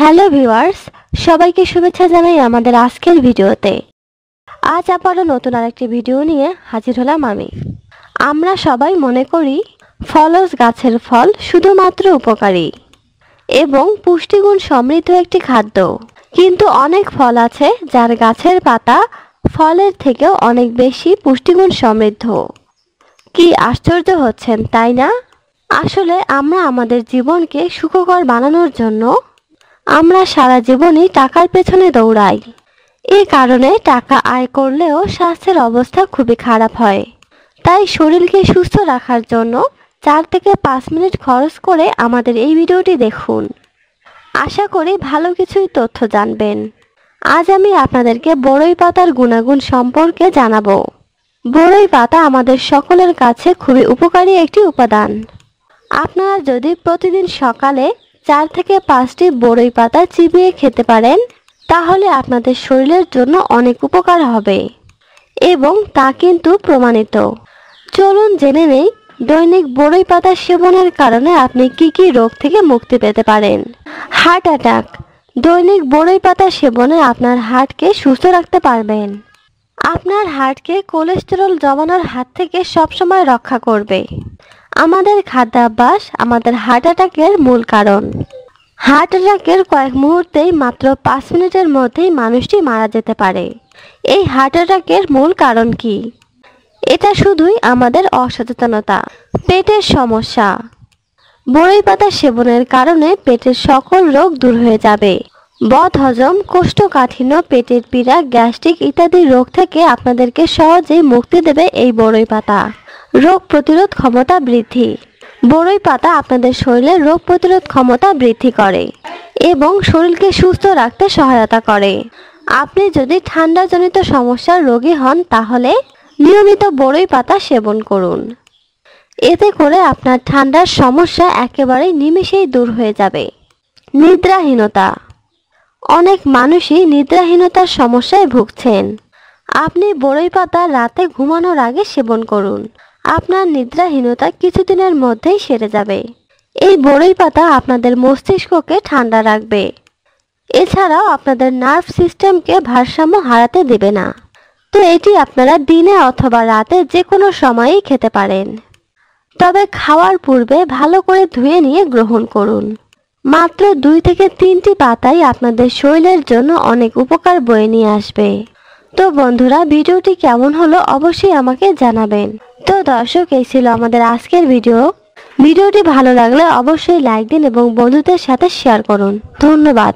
hello viewers সবাইকে শুভেচ্ছা জানাই আমাদের আজকের ভিডিওতে আজ আবারও নতুন আরেকটি ভিডিও নিয়ে হাজির হলাম আমি আমরা সবাই মনে করি ফলস গাছের ফল শুধুমাত্র উপকারী এবং পুষ্টিগুণ সমৃদ্ধ একটি খাদ্য কিন্তু অনেক ফল আছে যার গাছের পাতা ফলের থেকেও অনেক বেশি পুষ্টিগুণ সমৃদ্ধ কি আশ্চর্য হচ্ছেন তাই না আসলে আমরা আমাদের জীবনকে সুখকর বানানোর জন্য আমরা সারা জীবনই টাকার পেছনে দৌড়াই এ কারণে টাকা আয় করলেও স্বাস্থ্যের অবস্থা খুবই খারাপ হয় তাই শরীরকে সুস্থ রাখার জন্য চার থেকে পাঁচ মিনিট খরচ করে আমাদের এই ভিডিওটি দেখুন আশা করি ভালো কিছুই তথ্য জানবেন আজ আমি আপনাদেরকে বড়ই পাতার গুণাগুণ সম্পর্কে জানাবো বড়ই পাতা আমাদের সকলের কাছে খুবই উপকারী একটি উপাদান আপনারা যদি প্রতিদিন সকালে চার থেকে পাঁচটি বড়ই পাতা চিবিয়ে খেতে পারেন তাহলে আপনাদের শরীরের জন্য অনেক উপকার হবে এবং তা কিন্তু প্রমাণিত চলুন জেনে নেই দৈনিক বড়ই পাতা সেবনের কারণে আপনি কি কি রোগ থেকে মুক্তি পেতে পারেন হার্ট অ্যাটাক দৈনিক বড়ই পাতা সেবনে আপনার হার্টকে সুস্থ রাখতে পারবেন আপনার হার্টকে কোলেস্টেরল জমানোর হাত থেকে সবসময় রক্ষা করবে আমাদের খাদ্যাভ্যাস আমাদের হার্ট অ্যাটাকের মূল কারণ হার্ট অ্যাটাকের কয়েক মুহূর্তেই মাত্র পাঁচ মিনিটের মধ্যেই মানুষটি মারা যেতে পারে এই হার্ট অ্যাটাকের মূল কারণ কি এটা শুধুই আমাদের অসচেতনতা পেটের সমস্যা বড়ই পাতা সেবনের কারণে পেটের সকল রোগ দূর হয়ে যাবে বধ হজম কোষ্ঠকাঠিন্য পেটের পীড়া গ্যাস্ট্রিক ইত্যাদি রোগ থেকে আপনাদেরকে সহজেই মুক্তি দেবে এই বড়ই পাতা রোগ প্রতিরোধ ক্ষমতা বৃদ্ধি বড়ই পাতা আপনাদের শরীরে রোগ প্রতিরোধ ক্ষমতা বৃদ্ধি করে এবং শরীরকে সুস্থ রাখতে সহায়তা করে আপনি যদি ঠান্ডাজনিত সমস্যার রোগী হন তাহলে নিয়মিত বড়ই পাতা সেবন করুন এতে করে আপনার ঠান্ডার সমস্যা একেবারে নিমেষেই দূর হয়ে যাবে নিদ্রাহীনতা অনেক মানুষই নিদ্রাহীনতার সমস্যায় ভুগছেন আপনি বড়ই পাতা রাতে ঘুমানোর আগে সেবন করুন আপনার নিদ্রাহীনতা কিছুদিনের মধ্যেই সেরে যাবে এই বড়ই পাতা আপনাদের মস্তিষ্ককে ঠান্ডা রাখবে এছাড়াও আপনাদের নার্ভ সিস্টেমকে ভারসাম্য হারাতে দেবে না তো এটি আপনারা দিনে অথবা রাতে যে কোনো সময়েই খেতে পারেন তবে খাওয়ার পূর্বে ভালো করে ধুয়ে নিয়ে গ্রহণ করুন মাত্র দুই থেকে তিনটি পাতাই আপনাদের শরীরের জন্য অনেক উপকার বয়ে নিয়ে আসবে তো বন্ধুরা ভিডিওটি কেমন হলো অবশ্যই আমাকে জানাবেন তো দর্শক এই ছিল আমাদের আজকের ভিডিও ভিডিওটি ভালো লাগলে অবশ্যই লাইক দিন এবং বন্ধুদের সাথে শেয়ার করুন ধন্যবাদ